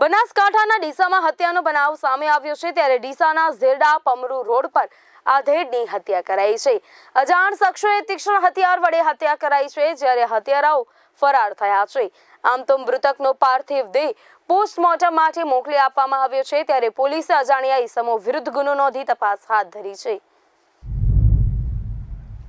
બનાસકાંઠાના ડીસામાં હત્યાનો બનાવ સામે આવ્યો છે ત્યારે ડીસાના ઝેરડા પમરુ રોડ પર આ ધેડની હત્યા કરાઈ છે અજાણ શખ્સોએ તીક્ષ્ણ હથિયાર વડે હત્યા કરાઈ છે જ્યારે હત્યારાઓ ફરાર થયા છે આમ તો મૃતકનો પાર્થિવ દેહ પોસ્ટમોર્ટમ માટે મોકલી આપવામાં આવ્યો છે ત્યારે પોલીસે અજાણ્યા ઈસમો વિરુદ્ધ ગુનો નોંધી તપાસ હાથ ધરી છે